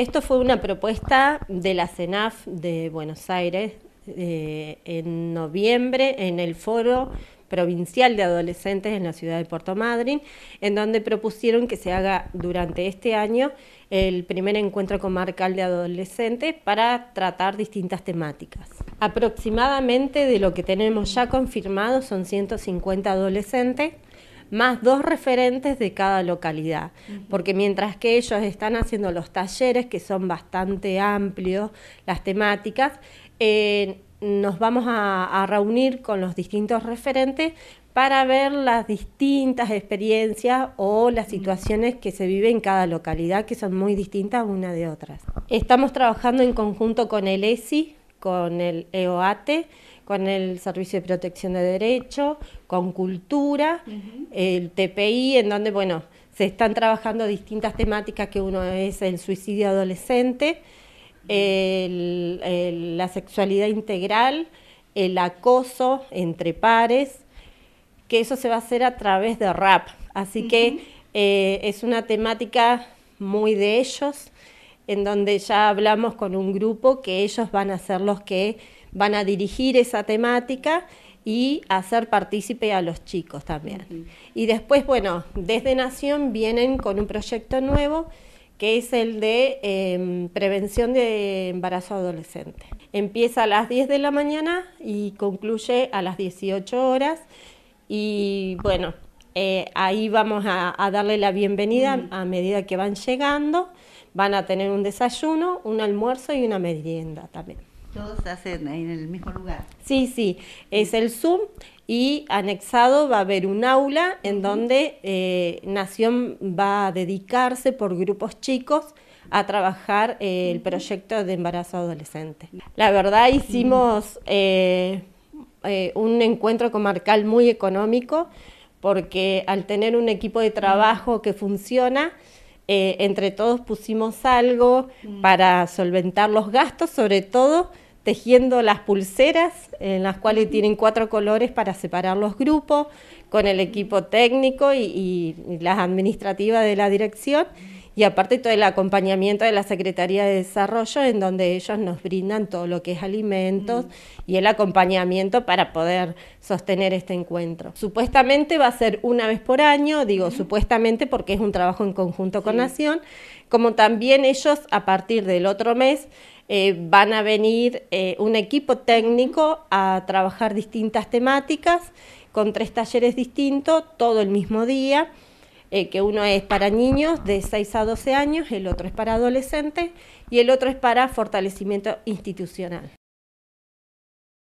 Esto fue una propuesta de la CENAF de Buenos Aires eh, en noviembre en el foro provincial de adolescentes en la ciudad de Puerto Madryn, en donde propusieron que se haga durante este año el primer encuentro comarcal de adolescentes para tratar distintas temáticas. Aproximadamente de lo que tenemos ya confirmado son 150 adolescentes más dos referentes de cada localidad. Porque mientras que ellos están haciendo los talleres, que son bastante amplios, las temáticas, eh, nos vamos a, a reunir con los distintos referentes para ver las distintas experiencias o las situaciones que se viven en cada localidad, que son muy distintas una de otras. Estamos trabajando en conjunto con el ESI, con el EOATE, con el Servicio de Protección de Derecho, con Cultura, el TPI, en donde, bueno, se están trabajando distintas temáticas, que uno es el suicidio adolescente, la sexualidad integral, el acoso entre pares, que eso se va a hacer a través de rap. Así que eh, es una temática muy de ellos en donde ya hablamos con un grupo que ellos van a ser los que van a dirigir esa temática y hacer partícipe a los chicos también. Y después, bueno, desde Nación vienen con un proyecto nuevo que es el de em, prevención de embarazo adolescente. Empieza a las 10 de la mañana y concluye a las 18 horas. Y bueno, eh, ahí vamos a, darle la bienvenida a medida que van llegando van a tener un desayuno, un almuerzo y una merienda también. Todos hacen ahí en el mismo lugar. Sí, sí, es el Zoom y anexado va a haber un aula en donde eh, Nación va a dedicarse por grupos chicos a trabajar eh, el proyecto de embarazo adolescente. La verdad hicimos eh, un encuentro comarcal muy económico porque al tener un equipo de trabajo que funciona, eh, entre todos pusimos algo mm. para solventar los gastos, sobre todo tejiendo las pulseras, en las cuales tienen cuatro colores para separar los grupos, con el equipo técnico y las administrativas de la dirección y aparte todo el acompañamiento de la Secretaría de Desarrollo, en donde ellos nos brindan todo lo que es alimentos mm. y el acompañamiento para poder sostener este encuentro. Supuestamente va a ser una vez por año, digo supuestamente porque es un trabajo en conjunto con Nación, como también ellos a partir del otro mes eh, van a venir eh, un equipo técnico a trabajar distintas temáticas con tres talleres distintos, todo el mismo día eh, que uno es para niños de 6 a 12 años, el otro es para adolescentes y el otro es para fortalecimiento institucional.